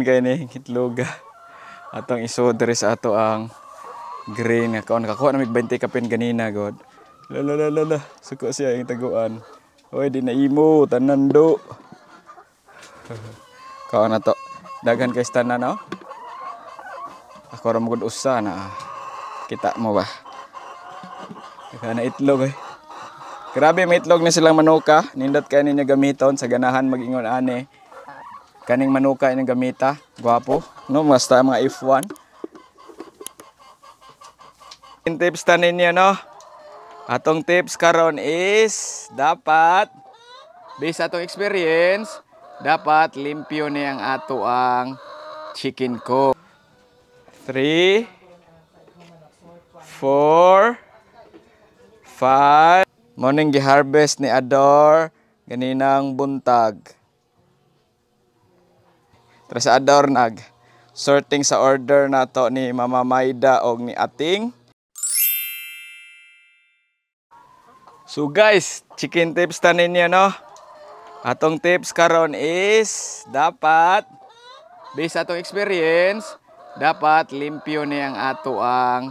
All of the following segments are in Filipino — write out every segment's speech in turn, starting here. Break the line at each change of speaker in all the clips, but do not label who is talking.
kun kay ni itlog atong isod diri sa ato ang green nga kaon kakuha na mig 20 kapin ganina god la la la la, la. suko siya ang taguan oy di na imo tanan do kaon na to daghan kay tanan no ako ra magud usa na kita mo ba daghan itlog eh grabe may itlog na silang manuka nindat kay ninyo gamiton sa ganahan magingon ane Kaning manuka ining gamita, guapo No, basta mga F1. In tips tanin niya, no? Atong tips karon is dapat based atong experience, dapat limpyo ni ang ato ang chicken ko. 3 4 5 Morning gi-harvest ni Ador ganinang buntag. Tres nag sorting sa order nato ni Mama Maida o ni ating. So guys, chicken tips tanin niya no. Atong tips karon is dapat based atong experience dapat limpyo ni ang ato ang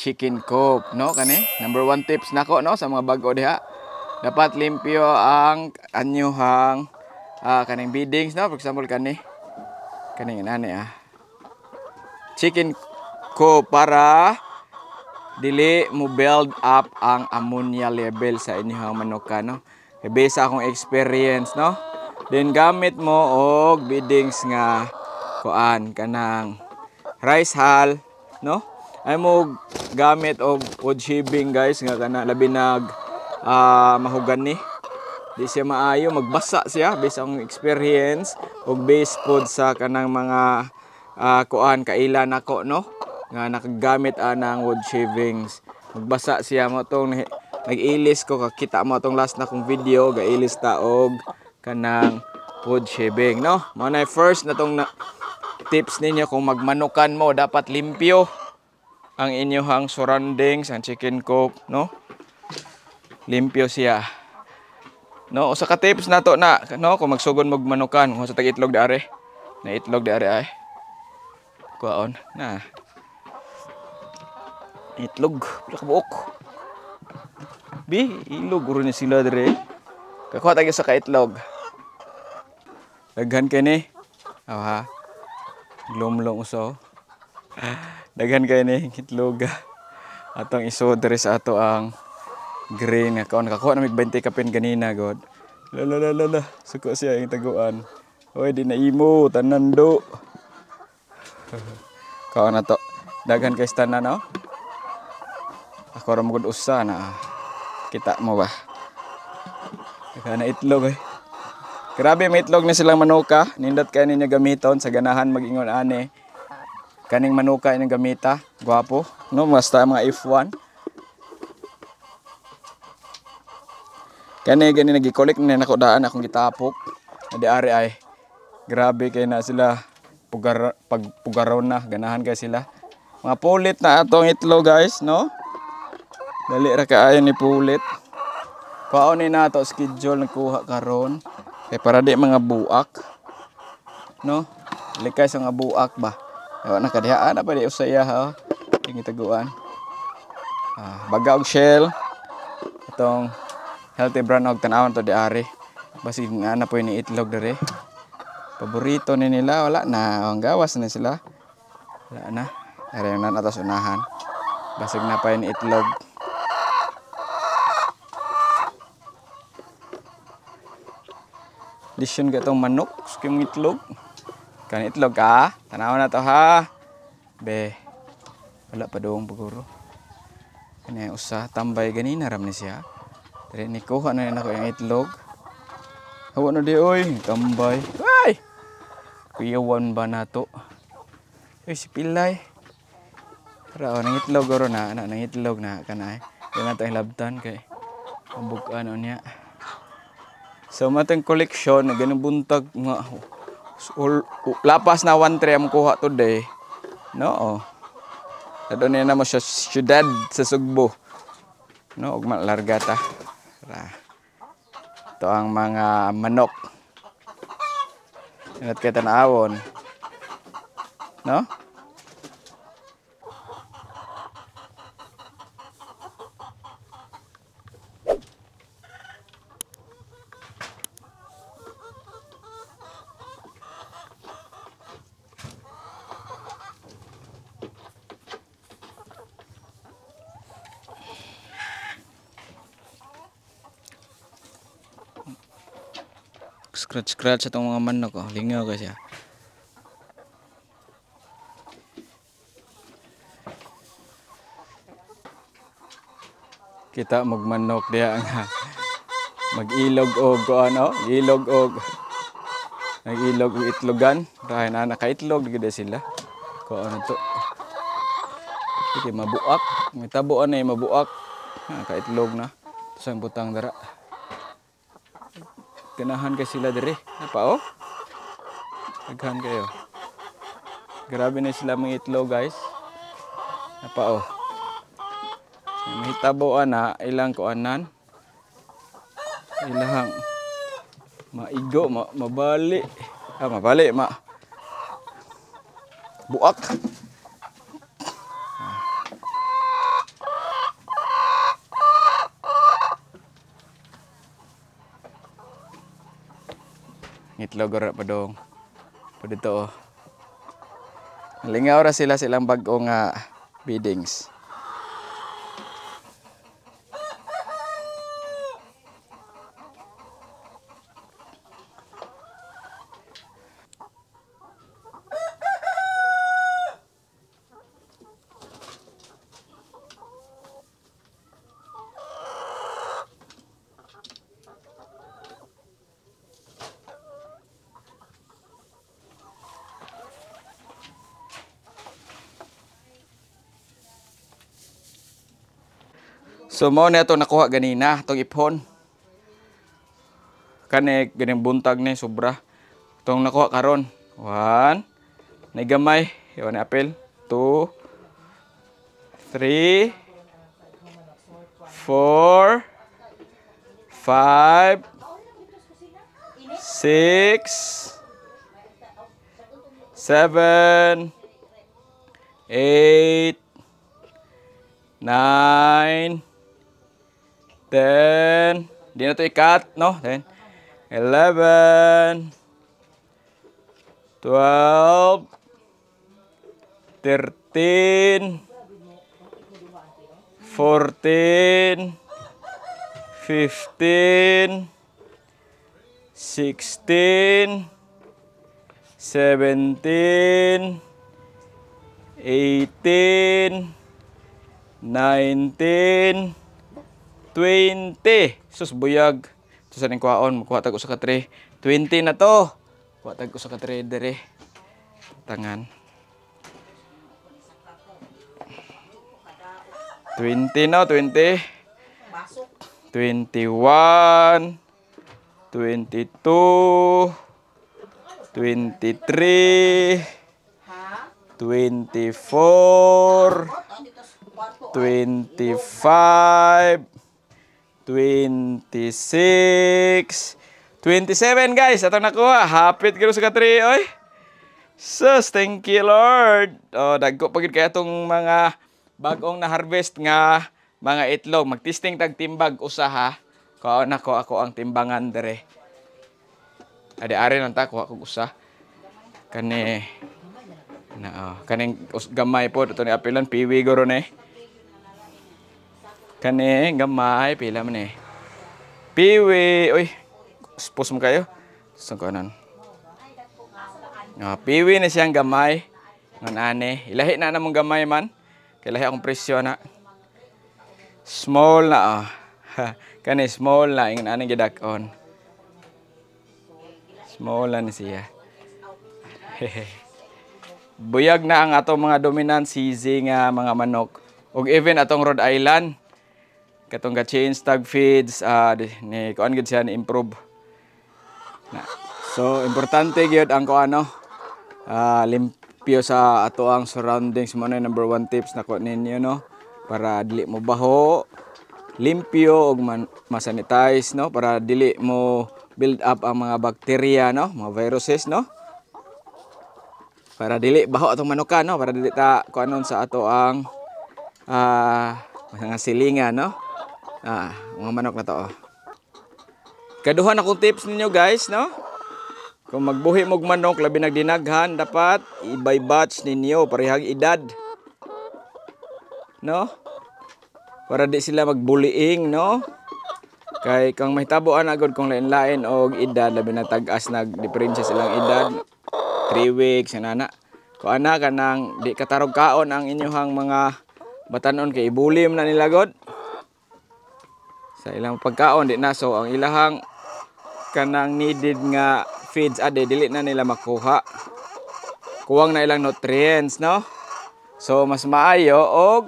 chicken coop no kani number one tips nako no sa mga bago diha dapat limpyo ang anyuhang uh, kaning biddings no for example kani Kaning nani ah. Chicken ko para dili mo build up ang ammonia level sa inyong manuka no. E akong experience no. Then gamit mo og biddings nga kuan kanang rice hull no. Ay mo gamit og wood shaving guys nga kana labi nag uh, mahugan ni. Eh di siya maayo magbasa siya based on experience ug based pod sa kanang mga uh, kuan kailan ako no nga nakagamit anang ah, wood shavings magbasa siya mo tong nag-ilis ko kakita mo tong last na kong video gailis ta og kanang wood shaving no mo na first na tong na tips ninyo kung magmanukan mo dapat limpyo ang inyong surroundings ang chicken coop no limpyo siya No, sa ka tips nato na no kung magsugon mag manukan kung sa tag itlog daare. Na itlog daare ay. Kuaon na. Itlog, pila ka buok. Bi, ilog uro ni sila dire. Kakuha tagi sa ka itlog. Daghan kay ni. Aw ha. Glomlong uso. Daghan kay ni itlog. Atong iso dire sa ato ang green nga kaon kakuha na mig 20 kapin ganina god la la la la suko siya yung taguan oy di na imo tanan do kaon na to daghan kay tanan no oh. ako ra magud usa na kita mo ba kana itlog eh Grabe may itlog na silang manuka. Nindot kayo ninyo gamiton sa ganahan magingon ane. Kaning manuka ining gamita. Gwapo. No, basta mga F1. Kani gani nagikolik na nako daan akong gitapok. Adi ari ay grabe kay na sila pugar pagpugaraw na ganahan kay sila. Mga pulit na atong itlo guys, no? Dali ra kaayo ni pulit. Paon ni nato schedule nagkuha karon kay para di mga buak. No? Likay sa mga buak ba. Ewa na kadihaan ah, na pa di usaya ah, ha. Tingitaguan. Ah, baga shell. Itong healthy brand og tan-awon to diari basig nga na po ini itlog dere paborito ni nila wala na ang gawas na sila wala na are na atas unahan basig na pa ni itlog lisyon ka itong manok skim itlog kan itlog ka tanaw na to ha be wala pa doong paguro kanya usa tambay ganina ram ni siya Dili ni kuha na nako yung itlog. Hawa na di oy, tambay. Ay! Kuyawan ba nato? Uy, si Pilay. Tara, oh, nang itlog oro na, na nang itlog na kanay. Yung nato eh. labtan kay bukan oh, niya. So matang collection, ganung buntag nga all, lapas na 1 3 am kuha today. No. Oh. Adon na mo sa syudad sa Sugbo. No, ugma larga ta. Tara. Ito ang mga manok. Inat kay tanawon. No? scratch scratch itong mga manok oh. lingaw ka siya kita magmanok diya nga magilog og kuan ano? ilog og nagilog og itlogan dahil na nakaitlog gid sila kuan to Sige, mabuak. May tabuan na eh, mabuak. Nakaitlog na. Ito sa butang dara ganahan kay sila dire napao oh. daghan kayo grabe na sila mga itlo guys napao oh. mahitabo ana ilang kuanan ilang maigo ma mabali ah mabali ma buak Ngitlog ora pa dong. Pwede to. Oh. Lingaw ra sila silang bag-o nga biddings. So mo na itong nakuha ganina, itong ipon. Kani, ganyan buntag ni, sobra. Itong nakuha karon. One, nagamay, iwan na apel. Two, three, four, five, six, seven, eight, nine, ten di na ikat no ten eleven twelve thirteen fourteen fifteen sixteen seventeen eighteen nineteen 20. Sus, buyag. Ito sa kuhaon, makuha tag usa ka 3. 20 na to. Kuha tag usa ka 3 dire. Tangan. 20 na, 20. 21. 22. 23. 24. 25 26. 27 guys, atong nakuha. Hapit garo sa katri, oy. Sus, thank you Lord. Oh, dagko pagid kay atong mga bagong na harvest nga mga itlog. magtesting tag timbag usaha ha. Kuha na ako ang timbangan dere. Ade ari nang ta kuha kog usa. Kani na oh, kaning gamay po to ni apilan piwi goro ni. Eh kane gamay, pila man eh. Piwi, uy, post mo kayo. Saan ko Oh, ah, piwi na siyang gamay. ngan ane, ilahi na namong gamay man. Kailahi akong presyo na. Small na oh. Ah. kane small na. Ingon ane on Small na ni siya. Buyag na ang ato mga dominant seizing uh, mga manok. Og even atong Rhode Island, katong ka change tag feeds uh, ni kuan gid siya ni improve na. so importante gyud ang kuan no uh, limpyo sa ato ang surroundings mo na number one tips na ko ninyo no para dili mo baho limpyo og masanitize no para dili mo build up ang mga bacteria no mga viruses no para dili baho atong manuka no para dili ta kuanon sa ato ang uh, mga silingan no Ah, mga manok na to. Oh. Kaduhan akong tips ninyo guys, no? Kung magbuhi mog manok, labi nagdinaghan, dapat ibay batch ninyo, parehang edad. No? Para di sila magbuliing, no? Kay kung may mahitaboan agad kung lain-lain og edad, labi na tagas, as nagdiferensya silang edad, 3 weeks, na Kung ana ka di katarog kaon ang inyuhang mga batanon kay ibulim na nila god sa ilang pagkaon di na so ang ilahang kanang needed nga feeds ade dili na nila makuha kuwang na ilang nutrients no so mas maayo og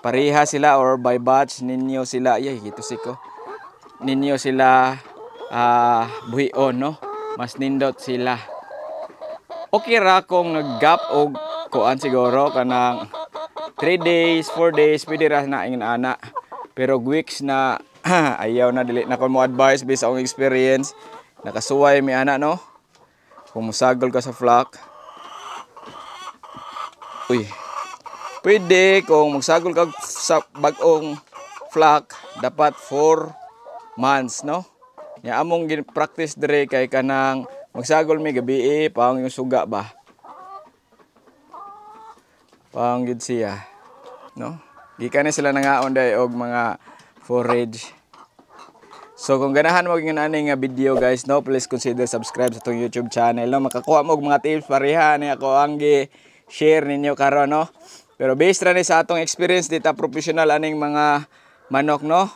pareha sila or by batch ninyo sila yay hito siko ninyo sila uh, buhion no mas nindot sila okay ra kung nag-gap og kuan siguro kanang 3 days 4 days pwede ra na ingin anak pero weeks na ayaw na dili na kon mo advice based sa akong experience. Nakasuway mi ana no. Kung musagol ka sa flock. Uy. Pwede kung magsagol ka sa bagong flock dapat 4 months no. Ya among gin-practice dire kay kanang magsagol mi gabi eh, pang yung suga ba. Paong gid siya no. Gikan na sila nangaon day og mga forage. So kung ganahan mo yung ani ah, video guys, no, please consider subscribe sa tong YouTube channel, no. Makakuha mo og mga tips pareha ni ako ang share ninyo karo. no. Pero based ra ni sa atong experience dita professional aning mga manok, no.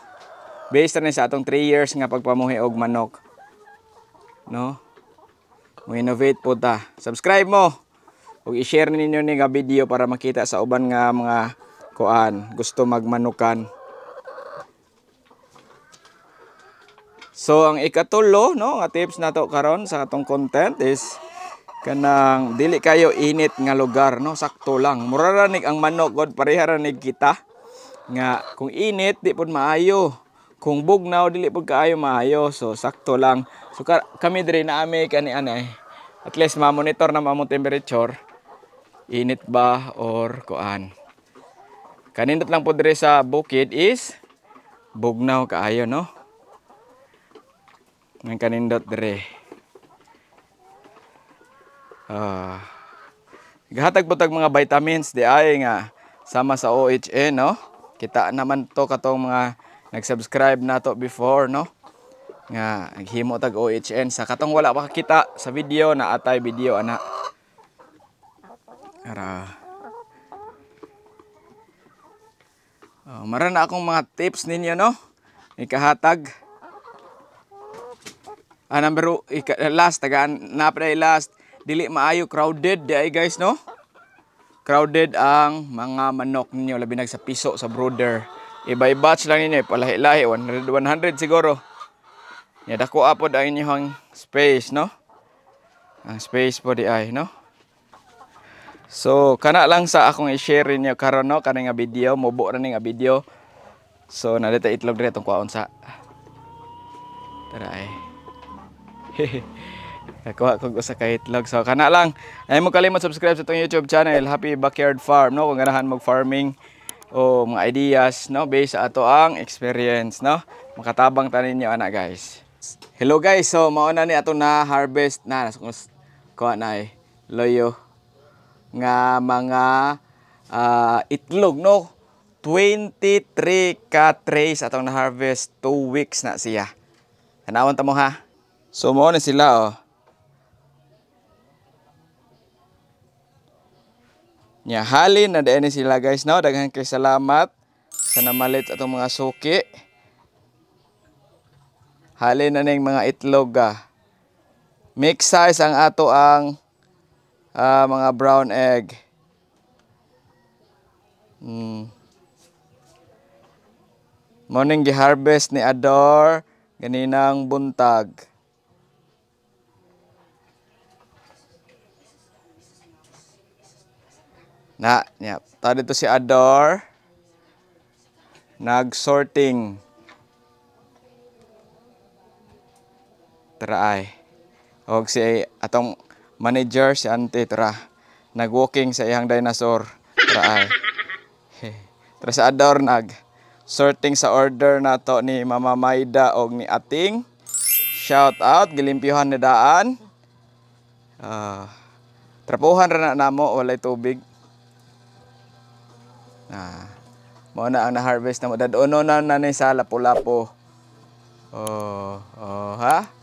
Based ra sa atong 3 years nga pagpamuhi og manok. No. Mo innovate po ta. Subscribe mo. Ug i-share ninyo ni nga video para makita sa uban nga mga kuan gusto magmanukan So ang ikatulo no nga tips nato karon sa atong content is kanang dili kayo init nga lugar no sakto lang mura ang manok god pareha ra nig kita nga kung init di pud maayo kung bugnaw dili pud kaayo maayo so sakto lang so ka, kami diri na ami kani anay at least ma monitor na mo temperature init ba or kuan Kanindot lang po dire sa bukid is bugnaw kaayo no. Ng kanindot dire. Ah. Uh, gahatag butag mga vitamins di ay nga sama sa OHA no. Kita naman to katong mga nag-subscribe na to before no nga naghimo tag OHN sa katong wala pa kita sa video na atay video ana ara Oh, maran na akong mga tips ninyo no. Ikahatag. Ah, number ika, last tagaan na pa last dili maayo crowded di ay guys no. Crowded ang mga manok ninyo labi na sa piso sa brooder. Ibay batch lang ninyo palahi-lahi 100 100 siguro. Ya dako apod ang inyong space no. Ang space po di ay no. So, kana lang sa akong i-share ninyo karon no kaning nga video, mubo ra ning nga video. So, nadita itlog diri tong kuwaon sa. Tara ay. Kakuha ko sa ka itlog. So, kana lang. Ay mo kalimot subscribe sa tong YouTube channel Happy Backyard Farm no kung ganahan mag farming o mga ideas no based sa ato ang experience no. Makatabang tanin niyo ana guys. Hello guys. So, mao na ni ato na harvest na kung kuha na ay loyo nga mga uh, itlog no 23 ka trays atong na harvest 2 weeks na siya tanawon ta mo ha so mao na sila oh nya halin na dahil sila guys no daghan kay salamat sa namalit atong mga suki halin na ning mga itlog ah. mix size ang ato ang Ah, mga brown egg. Mm. Morning gi-harvest ni Ador ganinang buntag. Na, yep. Ta dito si Ador nag-sorting. Tara Og si atong manager si Ante tra nagwalking sa iyang dinosaur tra ay tra sa ador nag sorting sa order na to ni Mama Maida og ni ating shout out gilimpyuhan ni daan uh, trapuhan ra na namo walay tubig ah mo na ang na-harvest na mo dad-uno na na ni sa lapu-lapo oh oh ha